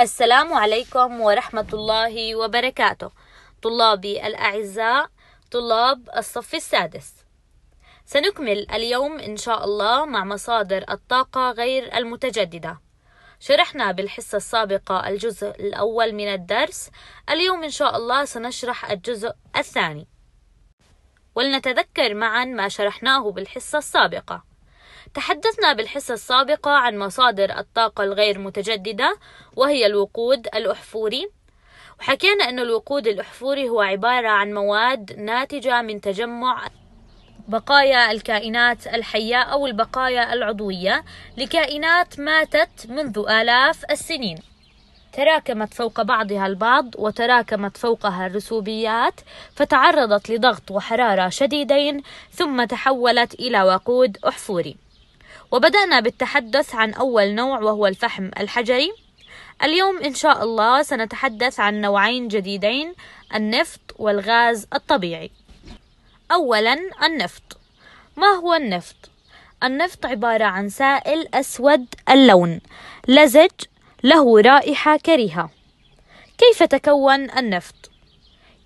السلام عليكم ورحمة الله وبركاته طلابي الأعزاء طلاب الصف السادس سنكمل اليوم إن شاء الله مع مصادر الطاقة غير المتجددة شرحنا بالحصة السابقة الجزء الأول من الدرس اليوم إن شاء الله سنشرح الجزء الثاني ولنتذكر معا ما شرحناه بالحصة السابقة تحدثنا بالحصة السابقة عن مصادر الطاقة الغير متجددة وهي الوقود الأحفوري وحكينا أن الوقود الأحفوري هو عبارة عن مواد ناتجة من تجمع بقايا الكائنات الحية أو البقايا العضوية لكائنات ماتت منذ آلاف السنين تراكمت فوق بعضها البعض وتراكمت فوقها الرسوبيات فتعرضت لضغط وحرارة شديدين ثم تحولت إلى وقود أحفوري وبدأنا بالتحدث عن أول نوع وهو الفحم الحجري اليوم إن شاء الله سنتحدث عن نوعين جديدين النفط والغاز الطبيعي أولا النفط ما هو النفط؟ النفط عبارة عن سائل أسود اللون لزج له رائحة كريهة كيف تكون النفط؟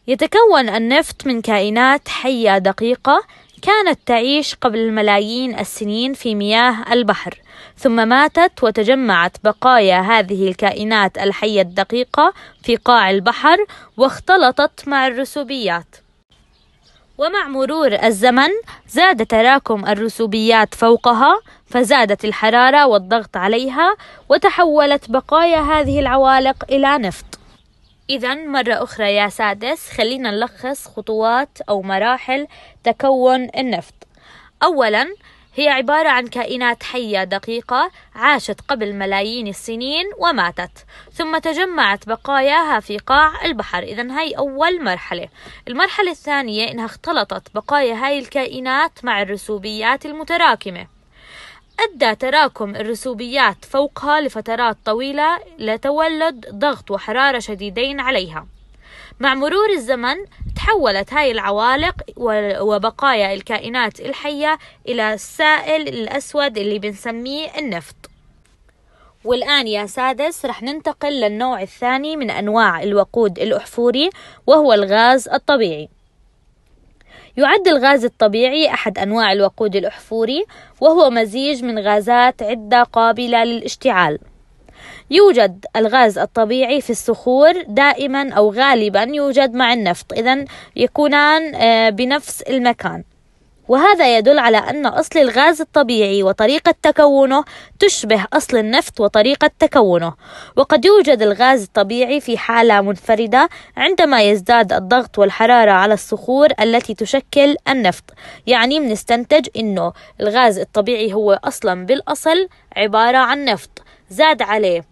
يتكون النفط من كائنات حية دقيقة كانت تعيش قبل ملايين السنين في مياه البحر ثم ماتت وتجمعت بقايا هذه الكائنات الحية الدقيقة في قاع البحر واختلطت مع الرسوبيات ومع مرور الزمن زاد تراكم الرسوبيات فوقها فزادت الحرارة والضغط عليها وتحولت بقايا هذه العوالق إلى نفط إذا مرة أخرى يا سادس خلينا نلخص خطوات أو مراحل تكون النفط أولا هي عبارة عن كائنات حية دقيقة عاشت قبل ملايين السنين وماتت ثم تجمعت بقاياها في قاع البحر إذا هاي أول مرحلة المرحلة الثانية إنها اختلطت بقايا هاي الكائنات مع الرسوبيات المتراكمة أدى تراكم الرسوبيات فوقها لفترات طويلة لتولد ضغط وحرارة شديدين عليها مع مرور الزمن تحولت هاي العوالق وبقايا الكائنات الحية إلى السائل الأسود اللي بنسميه النفط والآن يا سادس رح ننتقل للنوع الثاني من أنواع الوقود الأحفوري وهو الغاز الطبيعي يعد الغاز الطبيعي أحد أنواع الوقود الأحفوري وهو مزيج من غازات عدة قابلة للاشتعال يوجد الغاز الطبيعي في الصخور دائما أو غالبا يوجد مع النفط إذا يكونان آه، بنفس المكان وهذا يدل على أن أصل الغاز الطبيعي وطريقة تكونه تشبه أصل النفط وطريقة تكونه وقد يوجد الغاز الطبيعي في حالة منفردة عندما يزداد الضغط والحرارة على الصخور التي تشكل النفط يعني بنستنتج أنه الغاز الطبيعي هو أصلا بالأصل عبارة عن نفط زاد عليه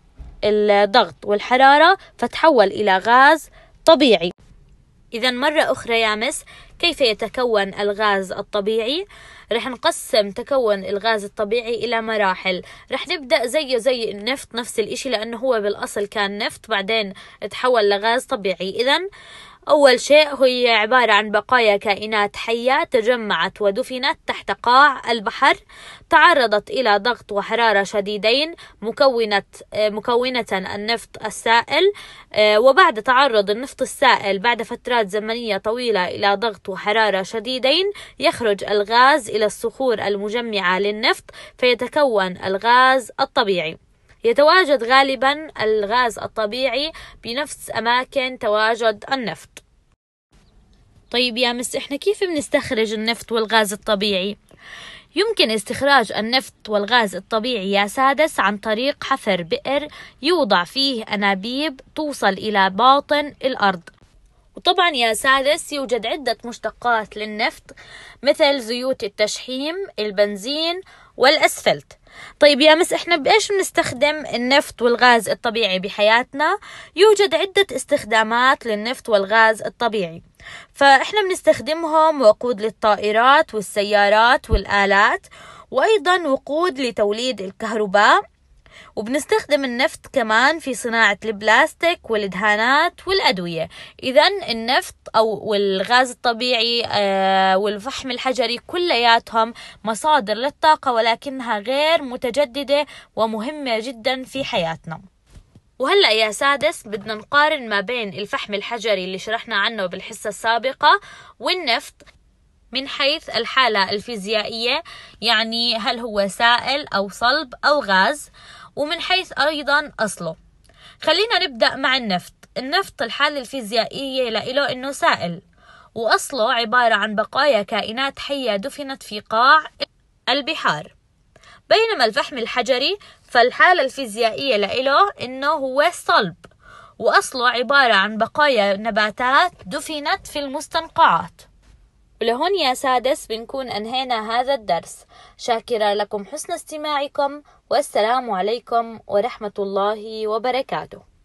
الضغط والحرارة فتحول إلى غاز طبيعي إذا مرة أخرى يا مس كيف يتكون الغاز الطبيعي رح نقسم تكون الغاز الطبيعي إلى مراحل رح نبدأ زيه زي النفط نفس الإشي لأنه هو بالأصل كان نفط بعدين تحول لغاز طبيعي إذا أول شيء هي عبارة عن بقايا كائنات حية تجمعت ودفنت تحت قاع البحر تعرضت إلى ضغط وحرارة شديدين مكونة آه، مكونة النفط السائل آه، وبعد تعرض النفط السائل بعد فترات زمنية طويلة إلى ضغط وحرارة شديدين يخرج الغاز إلى الصخور المجمعة للنفط فيتكون الغاز الطبيعي يتواجد غالبا الغاز الطبيعي بنفس أماكن تواجد النفط طيب يا مس احنا كيف بنستخرج النفط والغاز الطبيعي؟ يمكن استخراج النفط والغاز الطبيعي يا سادس عن طريق حفر بئر يوضع فيه أنابيب توصل إلى باطن الأرض وطبعا يا سادس يوجد عدة مشتقات للنفط مثل زيوت التشحيم البنزين والأسفلت طيب يا مس احنا بايش بنستخدم النفط والغاز الطبيعي بحياتنا يوجد عدة استخدامات للنفط والغاز الطبيعي فاحنا بنستخدمهم وقود للطائرات والسيارات والآلات وأيضا وقود لتوليد الكهرباء وبنستخدم النفط كمان في صناعة البلاستيك والدهانات والأدوية إذا النفط أو والغاز الطبيعي آه، والفحم الحجري كلياتهم مصادر للطاقة ولكنها غير متجددة ومهمة جدا في حياتنا وهلا يا سادس بدنا نقارن ما بين الفحم الحجري اللي شرحنا عنه بالحصة السابقة والنفط من حيث الحالة الفيزيائية يعني هل هو سائل أو صلب أو غاز ومن حيث أيضا أصله خلينا نبدأ مع النفط النفط الحالة الفيزيائية لإله إنه سائل وأصله عبارة عن بقايا كائنات حية دفنت في قاع البحار بينما الفحم الحجري فالحالة الفيزيائية لإله إنه هو صلب وأصله عبارة عن بقايا نباتات دفنت في المستنقعات ولهون يا سادس بنكون أنهينا هذا الدرس شاكرة لكم حسن استماعكم والسلام عليكم ورحمة الله وبركاته